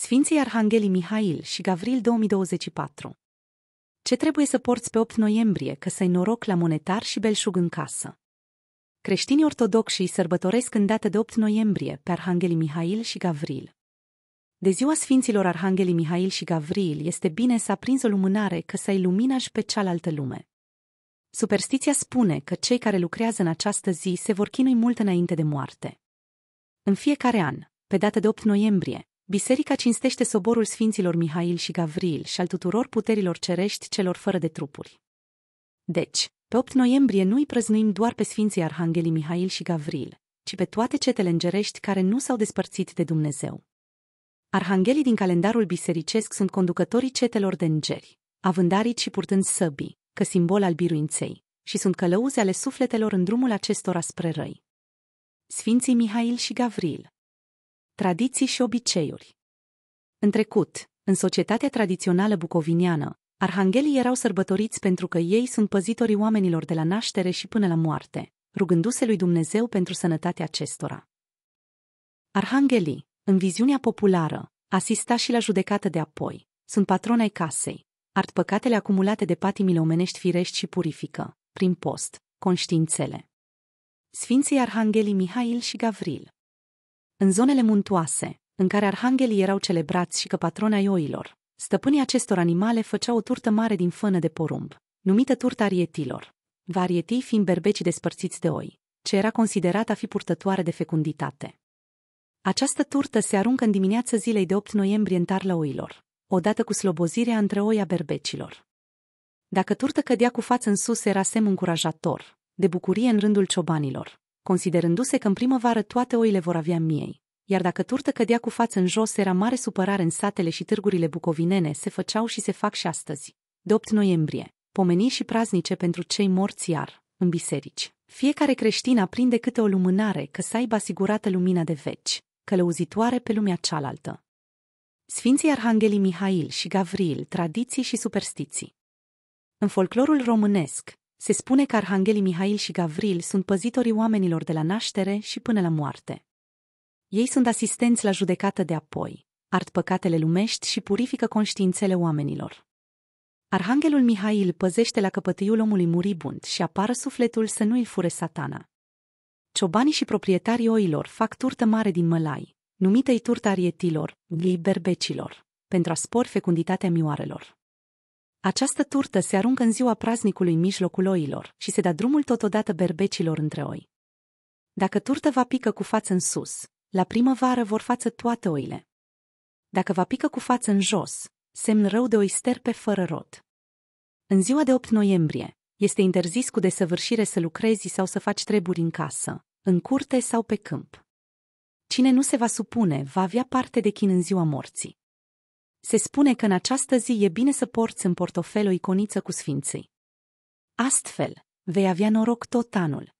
Sfinții Arhanghelii Mihail și Gavril 2024 Ce trebuie să porți pe 8 noiembrie că să-i noroc la monetar și belșug în casă? Creștinii ortodoxi sărbătoresc în data de 8 noiembrie pe Arhanghelii Mihail și Gavril. De ziua Sfinților Arhanghelii Mihail și Gavril este bine să aprinzi o lumânare că să-i lumina și pe cealaltă lume. Superstiția spune că cei care lucrează în această zi se vor chinui mult înainte de moarte. În fiecare an, pe data de 8 noiembrie, Biserica cinstește soborul sfinților Mihail și Gavril și al tuturor puterilor cerești celor fără de trupuri. Deci, pe 8 noiembrie nu îi prăznuim doar pe sfinții Arhanghelii Mihail și Gavril, ci pe toate cetele îngerești care nu s-au despărțit de Dumnezeu. Arhanghelii din calendarul bisericesc sunt conducătorii cetelor de îngeri, având arici și purtând săbii, că simbol al biruinței, și sunt călăuze ale sufletelor în drumul acestora spre răi. Sfinții Mihail și Gavril Tradiții și obiceiuri În trecut, în societatea tradițională bucoviniană, arhanghelii erau sărbătoriți pentru că ei sunt păzitorii oamenilor de la naștere și până la moarte, rugându-se lui Dumnezeu pentru sănătatea acestora. Arhanghelii, în viziunea populară, asista și la judecată de apoi, sunt patroni ai casei, ard păcatele acumulate de patimile omenești firești și purifică, prin post, conștiințele. Sfinții Arhanghelii Mihail și Gavril în zonele muntoase, în care arhanghelii erau celebrați și că patrona ioilor, stăpânii acestor animale făceau o turtă mare din fână de porumb, numită turta arietilor, varietii fiind berbecii despărțiți de oi, ce era considerat a fi purtătoare de fecunditate. Această turtă se aruncă în dimineața zilei de 8 noiembrie în tarla oilor, odată cu slobozirea între oia berbecilor. Dacă turtă cădea cu față în sus era semn încurajator, de bucurie în rândul ciobanilor, considerându-se că în primăvară toate oile vor avea miei. Iar dacă turtă cădea cu față în jos, era mare supărare în satele și târgurile bucovinene, se făceau și se fac și astăzi. De 8 noiembrie, pomeni și praznice pentru cei morți iar, în biserici. Fiecare creștin aprinde câte o lumânare că să aibă asigurată lumina de veci, călăuzitoare pe lumea cealaltă. Sfinții Arhanghelii Mihail și Gavril, tradiții și superstiții. În folclorul românesc, se spune că arhanghelii Mihail și Gavril sunt păzitorii oamenilor de la naștere și până la moarte. Ei sunt asistenți la judecată de apoi, art păcatele lumești și purifică conștiințele oamenilor. Arhanghelul Mihail păzește la căpătâiul omului muribund și apară sufletul să nu îl fure satana. Ciobanii și proprietarii oilor fac turtă mare din mălai, numită-i turta arietilor, ghiberbecilor, pentru a spori fecunditatea mioarelor. Această turtă se aruncă în ziua praznicului în mijlocul oilor și se dă drumul totodată berbecilor între oi. Dacă turtă va pică cu față în sus, la primăvară vor față toate oile. Dacă va pică cu față în jos, semn rău de o isterpe fără rot. În ziua de 8 noiembrie, este interzis cu desăvârșire să lucrezi sau să faci treburi în casă, în curte sau pe câmp. Cine nu se va supune va avea parte de chin în ziua morții. Se spune că în această zi e bine să porți în portofel o iconiță cu sfinței. Astfel, vei avea noroc tot anul.